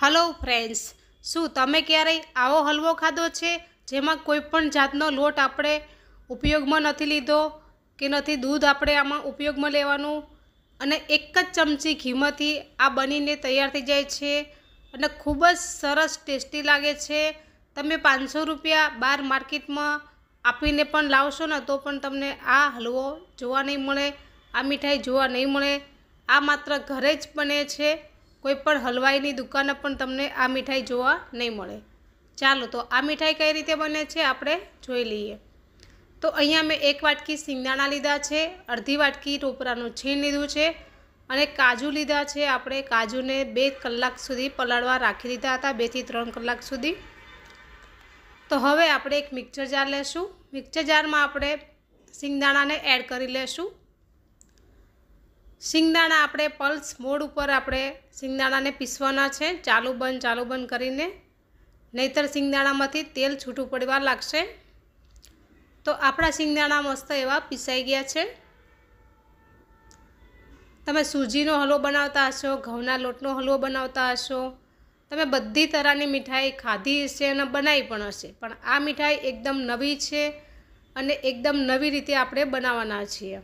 hello friends શું તમે ક્યારેય આવો હલવો ખાધો છે જેમાં કોઈપણ જાતનો લોટ આપણે ઉપયોગમાં નથી લીધો કે નથી દૂધ આપણે આમાં ઉપયોગમાં લેવાનું અને એક જ ચમચી ઘીમાંથી આ બનીને તૈયાર થઈ જાય છે અને ખૂબ જ સરસ ટેસ્ટી લાગે છે તમે પાંચસો રૂપિયા બહાર માર્કેટમાં આપીને પણ લાવશો ને તો પણ તમને આ હલવો જોવા નહીં મળે આ મીઠાઈ જોવા નહીં મળે આ માત્ર ઘરે જ બને છે કોઈપણ હલવાઈની દુકાને પણ તમને આ મીઠાઈ જોવા નહીં મળે ચાલો તો આ મીઠાઈ કઈ રીતે બને છે આપણે જોઈ લઈએ તો અહીંયા મેં એક વાટકી સિંગદાણા લીધા છે અડધી વાટકી ટોપરાનું છીણ લીધું છે અને કાજુ લીધા છે આપણે કાજુને બે કલાક સુધી પલાળવા રાખી દીધા હતા બેથી ત્રણ કલાક સુધી તો હવે આપણે એક મિક્સર જાર લેશું મિક્સર જારમાં આપણે સિંગદાણાને એડ કરી લેશું સિંગદાણા આપણે પલ્સ મોડ ઉપર આપણે સિંગદાણાને પીસવાના છે ચાલુ બંધ ચાલુ બંધ કરીને નહીતર સિંગદાણામાંથી તેલ છૂટું પડવા લાગશે તો આપણા સિંગદાણા મસ્ત એવા પીસાઈ ગયા છે તમે સૂજીનો હલવો બનાવતા હશો ઘઉંના લોટનો હલવો બનાવતા હશો તમે બધી તરહની મીઠાઈ ખાધી હશે અને બનાવી પણ હશે પણ આ મીઠાઈ એકદમ નવી છે અને એકદમ નવી રીતે આપણે બનાવવાના છીએ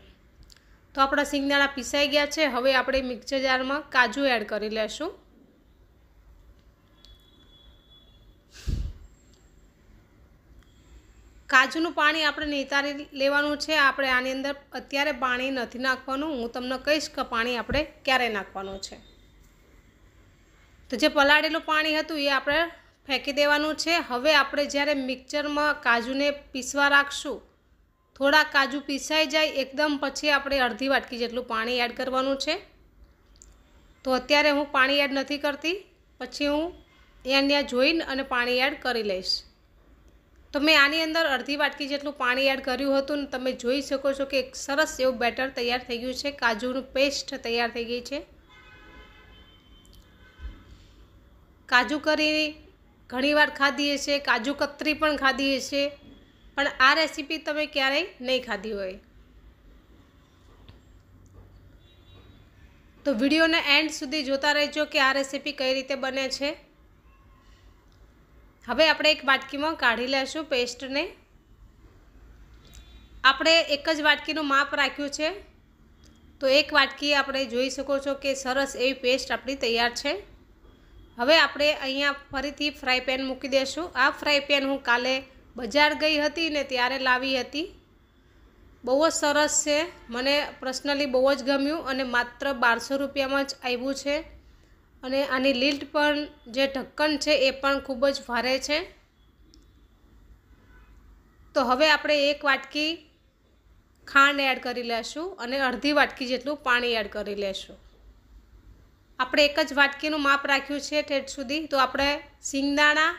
તો આપણા સિંગદાણા પીસાઈ ગયા છે હવે આપણે મિક્સર જારમાં કાજુ એડ કરી લેશું કાજુનું પાણી આપણે નિતારી લેવાનું છે આપણે આની અંદર અત્યારે પાણી નથી નાખવાનું હું તમને કહીશ કે પાણી આપણે ક્યારે નાખવાનું છે તો જે પલાળેલું પાણી હતું એ આપણે ફેંકી દેવાનું છે હવે આપણે જ્યારે મિક્સરમાં કાજુને પીસવા રાખશું થોડા કાજુ પીસાઈ જાય એકદમ પછી આપણે અડધી વાટકી જેટલું પાણી એડ કરવાનું છે તો અત્યારે હું પાણી એડ નથી કરતી પછી હું ત્યાં ત્યાં જોઈને અને પાણી એડ કરી લઈશ તો મેં આની અંદર અડધી વાટકી જેટલું પાણી એડ કર્યું હતું ને તમે જોઈ શકો છો કે એક સરસ એવું બેટર તૈયાર થઈ ગયું છે કાજુનું પેસ્ટ તૈયાર થઈ ગઈ છે કાજુ કરી ઘણીવાર ખાધીએ છીએ કાજુ કતરી પણ ખાધીએ છીએ પણ આ રેસીપી તમે ક્યારેય નહીં ખાધી હોય તો વિડીયોને એન્ડ સુધી જોતા રહેજો કે આ રેસીપી કઈ રીતે બને છે હવે આપણે એક વાટકીમાં કાઢી લેશું પેસ્ટને આપણે એક જ વાટકીનું માપ રાખ્યું છે તો એક વાટકી આપણે જોઈ શકો છો કે સરસ એવી પેસ્ટ આપણી તૈયાર છે હવે આપણે અહીંયા ફરીથી ફ્રાય પેન મૂકી દઈશું આ ફ્રાય પેન હું કાલે બજાર ગઈ હતી ને ત્યારે લાવી હતી બહુ જ સરસ છે મને પર્સનલી બહુ જ ગમ્યું અને માત્ર બારસો રૂપિયામાં જ આવ્યું છે અને આની લીલ્ટ પણ જે ઢક્કન છે એ પણ ખૂબ જ ભારે છે તો હવે આપણે એક વાટકી ખાંડ એડ કરી લેશું અને અડધી વાટકી જેટલું પાણી એડ કરી લેશું આપણે એક જ વાટકીનું માપ રાખ્યું છે ઠેઠ સુધી તો આપણે સિંગદાણા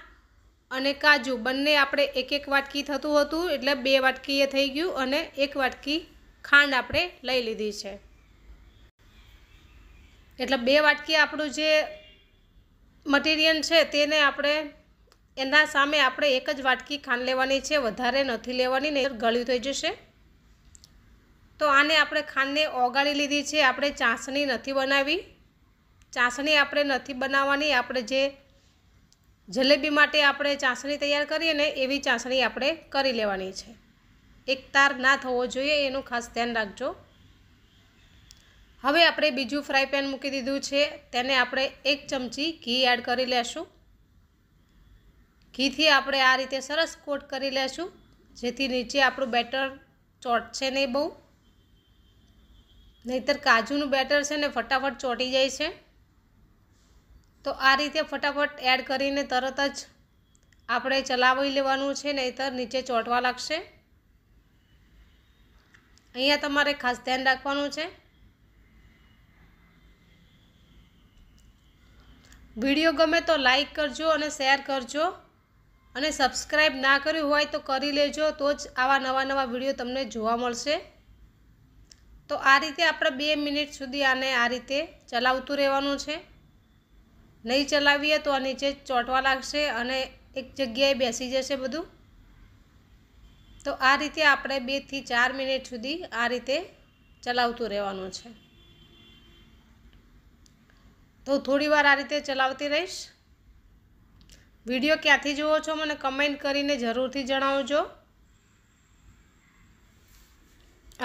અને કાજુ બંને આપણે એક એક વાટકી થતું હતું એટલે બે વાટકી એ થઈ ગયું અને એક વાટકી ખાંડ આપણે લઈ લીધી છે એટલે બે વાટકી આપણું જે મટીરિયલ છે તેને આપણે એના સામે આપણે એક જ વાટકી ખાંડ લેવાની છે વધારે નથી લેવાની ને ગળ્યું થઈ જશે તો આને આપણે ખાંડને ઓગાળી લીધી છે આપણે ચાસણી નથી બનાવી ચાસણી આપણે નથી બનાવવાની આપણે જે જલેબી માટે આપણે ચાસણી તૈયાર કરીએ ને એવી ચાસણી આપણે કરી લેવાની છે એક તાર ના થવો જોઈએ એનું ખાસ ધ્યાન રાખજો હવે આપણે બીજું ફ્રાય પેન મૂકી દીધું છે તેને આપણે એક ચમચી ઘી એડ કરી લેશું ઘીથી આપણે આ રીતે સરસ કોટ કરી લેશું જેથી નીચે આપણું બેટર ચોટ છે નહીં બહુ નહીતર કાજુનું બેટર છે ને ફટાફટ ચોટી જાય છે તો આ રીતે ફટાફટ એડ કરીને તરત જ આપણે ચલાવી લેવાનું છે નહીતર નીચે ચોંટવા લાગશે અહીંયા તમારે ખાસ ધ્યાન રાખવાનું છે વિડીયો ગમે તો લાઈક કરજો અને શેર કરજો અને સબસ્ક્રાઈબ ના કર્યું હોય તો કરી લેજો તો જ આવા નવા નવા વિડીયો તમને જોવા મળશે તો આ રીતે આપણે બે મિનિટ સુધી આને આ રીતે ચલાવતું રહેવાનું છે નહીં ચલાવીએ તો આ નીચે ચોંટવા લાગશે અને એક જગ્યાએ બેસી જશે બધું તો આ રીતે આપણે બેથી ચાર મિનિટ સુધી આ રીતે ચલાવતું રહેવાનું છે તો થોડી વાર આ રીતે ચલાવતી રહીશ વિડીયો ક્યાંથી જુઓ છો મને કમેન્ટ કરીને જરૂરથી જણાવજો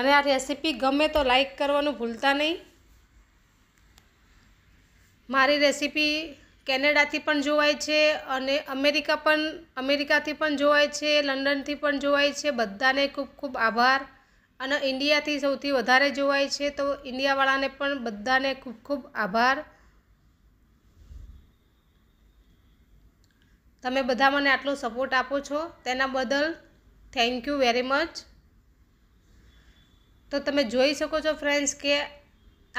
અને આ રેસીપી ગમે તો લાઈક કરવાનું ભૂલતા નહીં મારી રેસીપી કેનેડાથી પણ જોવાય છે અને અમેરિકા પણ અમેરિકાથી પણ જોવાય છે લંડનથી પણ જોવાય છે બધાને ખૂબ ખૂબ આભાર અને ઇન્ડિયાથી સૌથી વધારે જોવાય છે તો ઇન્ડિયાવાળાને પણ બધાને ખૂબ ખૂબ આભાર તમે બધા મને આટલો સપોર્ટ આપો છો તેના બદલ થેન્ક યુ વેરી મચ તો તમે જોઈ શકો છો ફ્રેન્ડ્સ કે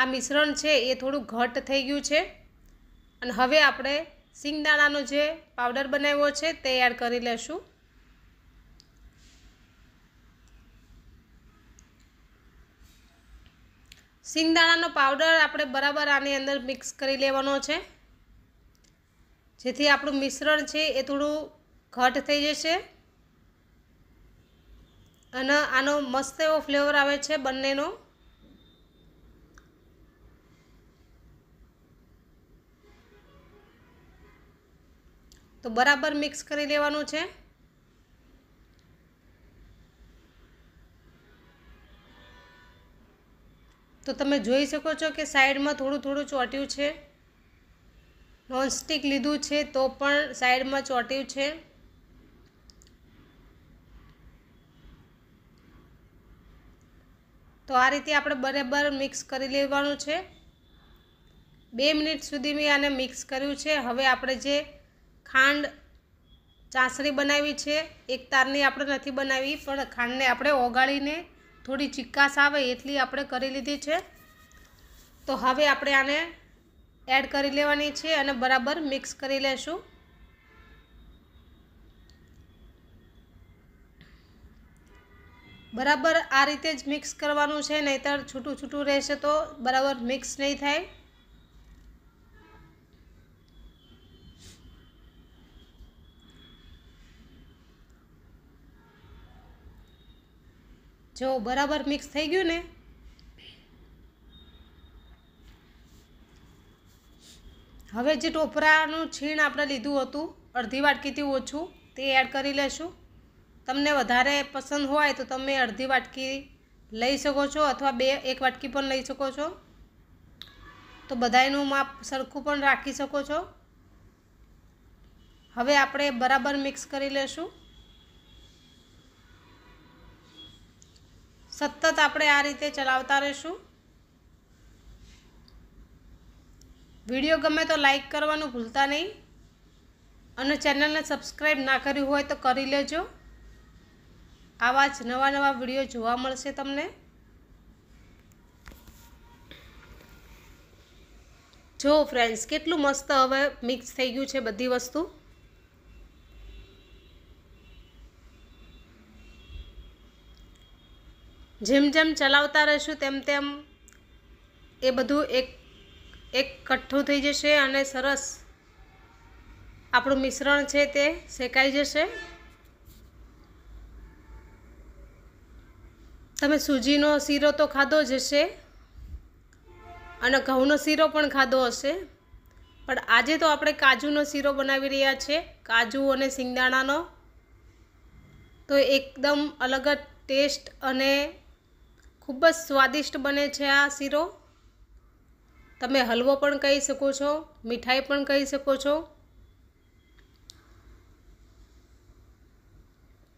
આ મિશ્રણ છે એ થોડું ઘટ થઈ ગયું છે અને હવે આપણે સિંગદાણાનો જે પાવડર બનાવ્યો છે તૈયાર કરી લેશું સિંગદાણાનો પાવડર આપણે બરાબર આની અંદર મિક્સ કરી લેવાનો છે જેથી આપણું મિશ્રણ છે એ થોડું ઘટ થઈ જશે અને આનો મસ્ત એવો ફ્લેવર આવે છે બંનેનો તો બરાબર મિક્સ કરી લેવાનું છે તો તમે જોઈ શકો છો કે સાઈડમાં થોડું થોડું ચોટ્યું છે નોનસ્ટિક લીધું છે તો પણ સાઈડમાં ચોટ્યું છે તો આ રીતે આપણે બરાબર મિક્સ કરી લેવાનું છે બે મિનિટ સુધી મેં આને મિક્સ કર્યું છે હવે આપણે જે ખાંડ ચાસણી બનાવી છે એક તારની આપણે નથી બનાવી પણ ખાંડને આપણે ઓગાળીને થોડી ચિક્કાશ આવે એટલી આપણે કરી લીધી છે તો હવે આપણે આને એડ કરી લેવાની છે અને બરાબર મિક્સ કરી લેશું બરાબર આ રીતે જ મિક્સ કરવાનું છે નહીતર છૂટું છૂટું રહેશે તો બરાબર મિક્સ નહીં થાય જો બરાબર મિક્સ થઈ ગયું ને હવે જે ટોપરાનું છીણ આપણે લીધું હતું અડધી વાટકીથી ઓછું તે એડ કરી લેશું તમને વધારે પસંદ હોય તો તમે અડધી વાટકી લઈ શકો છો અથવા બે એક વાટકી પણ લઈ શકો છો તો બધાનું માપ સરખું પણ રાખી શકો છો હવે આપણે બરાબર મિક્સ કરી લેશું સતત આપણે આ રીતે ચલાવતા રહીશું વિડીયો ગમે તો લાઈક કરવાનું ભૂલતા નહીં અને ચેનલને સબસ્ક્રાઈબ ના કર્યું હોય તો કરી લેજો આવા જ નવા નવા વિડીયો જોવા મળશે તમને જો ફ્રેન્ડ્સ કેટલું મસ્ત હવે મિક્સ થઈ ગયું છે બધી વસ્તુ જેમ જેમ ચલાવતા રહીશું તેમ તેમ એ બધું એક એક કઠ્ઠું થઈ જશે અને સરસ આપણું મિશ્રણ છે તે શેકાઈ જશે તમે સૂજીનો શીરો તો ખાધો જ હશે અને ઘઉંનો શીરો પણ ખાધો હશે પણ આજે તો આપણે કાજુનો શીરો બનાવી રહ્યા છે કાજુ અને સિંગદાણાનો તો એકદમ અલગ જ ટેસ્ટ અને ખૂબ જ સ્વાદિષ્ટ બને છે આ શીરો તમે હલવો પણ કહી શકો છો મીઠાઈ પણ કહી શકો છો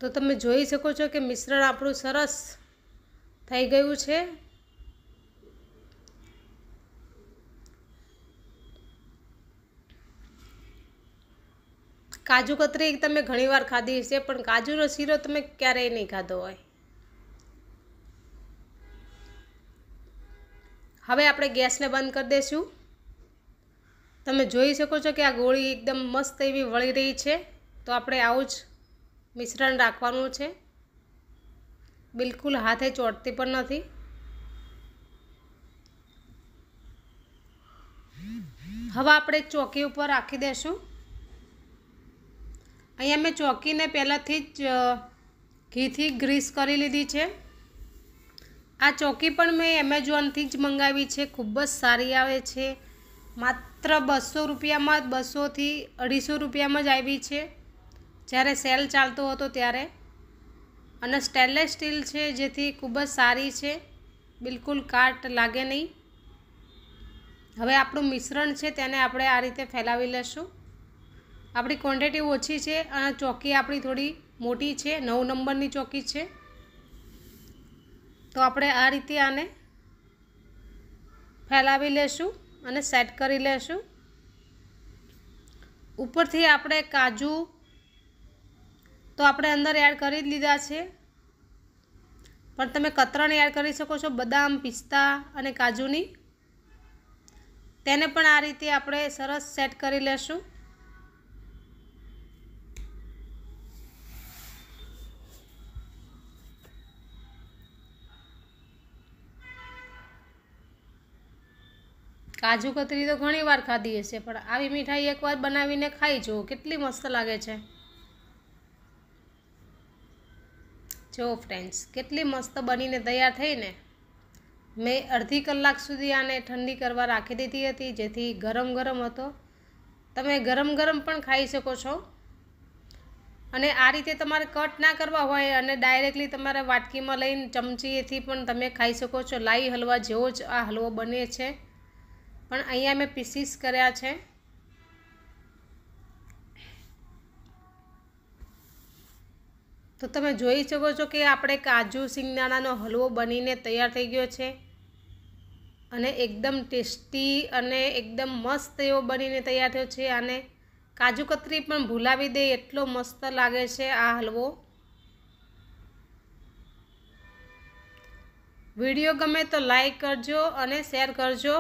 તો તમે જોઈ શકો છો કે મિશ્રણ આપણું સરસ થઈ ગયું છે કાજુ કતરી તમે ઘણીવાર ખાધી હશે પણ કાજુનો શીરો તમે ક્યારેય નહીં ખાધો હોય હવે આપણે ગેસને બંધ કરી દઈશું તમે જોઈ શકો છો કે આ ગોળી એકદમ મસ્ત એવી વળી રહી છે તો આપણે આવું જ મિશ્રણ રાખવાનું છે બિલકુલ હાથે ચોટતી પણ નથી હવે આપણે ચોકી ઉપર રાખી દઈશું અહીંયા મેં ચોકીને પહેલાંથી જ ઘીથી ગ્રીસ કરી લીધી છે આ ચોકી પણ મેં એમેઝોનથી જ મંગાવી છે ખૂબ જ સારી આવે છે માત્ર બસો રૂપિયામાં બસોથી અઢીસો રૂપિયામાં જ આવી છે જ્યારે સેલ ચાલતો હતો ત્યારે અને સ્ટેનલેસ સ્ટીલ છે જેથી ખૂબ જ સારી છે બિલકુલ કાટ લાગે નહીં હવે આપણું મિશ્રણ છે તેને આપણે આ રીતે ફેલાવી લઈશું આપણી ક્વોન્ટિટી ઓછી છે અને ચોકી આપણી થોડી મોટી છે નવ નંબરની ચોકી છે તો આપણે આ રીતે આને ફેલાવી લેશું અને સેટ કરી લેશું ઉપરથી આપણે કાજુ તો આપણે અંદર એડ કરી જ લીધા છે પણ તમે કતરણ એડ કરી શકો છો બદામ પિસ્તા અને કાજુની તેને પણ આ રીતે આપણે સરસ સેટ કરી લેશું કાજુ કતરી તો ઘણી વાર ખાધી હશે પણ આવી મીઠાઈ એકવાર બનાવીને ખાઈ જુઓ કેટલી મસ્ત લાગે છે જુઓ ફ્રેન્ડ્સ કેટલી મસ્ત બનીને તૈયાર થઈને મેં અડધી કલાક સુધી આને ઠંડી કરવા રાખી દીધી હતી જેથી ગરમ ગરમ હતો તમે ગરમ ગરમ પણ ખાઈ શકો છો અને આ રીતે તમારે કટ ના કરવા હોય અને ડાયરેક્ટલી તમારે વાટકીમાં લઈને ચમચીએથી પણ તમે ખાઈ શકો છો લાઈ હલવા જેવો જ આ હલવો બને છે પણ અહીંયા મેં પીસીસ કર્યા છે તો તમે જોઈ શકો છો કે આપણે કાજુ સિંગદાણાનો હલવો બનીને તૈયાર થઈ ગયો છે અને એકદમ ટેસ્ટી અને એકદમ મસ્ત એવો બનીને તૈયાર થયો છે અને કાજુ કતરી પણ ભૂલાવી દે એટલો મસ્ત લાગે છે આ હલવો વિડીયો ગમે તો લાઈક કરજો અને શેર કરજો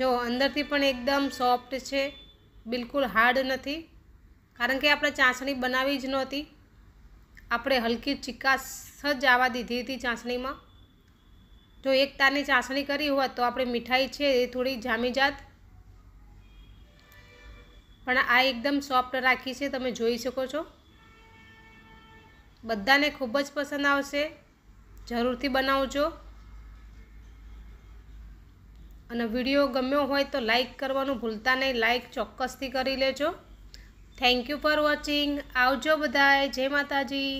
જો અંદરથી પણ એકદમ સોફ્ટ છે બિલકુલ હાર્ડ નથી કારણ કે આપણે ચાસણી બનાવી જ નહોતી આપણે હલકી ચિકાસ જ આવવા દીધી હતી ચાસણીમાં જો એક તારની ચાસણી કરી હોત તો આપણે મીઠાઈ છે એ થોડી જામી જાત પણ આ એકદમ સોફ્ટ રાખી છે તમે જોઈ શકો છો બધાને ખૂબ જ પસંદ આવશે જરૂરથી બનાવજો અને વિડીયો ગમ્યો હોય તો લાઇક કરવાનું ભૂલતા નહીં લાઇક ચોક્કસથી કરી લેજો થેન્ક યુ ફોર વોચિંગ આવજો બધાએ જય માતાજી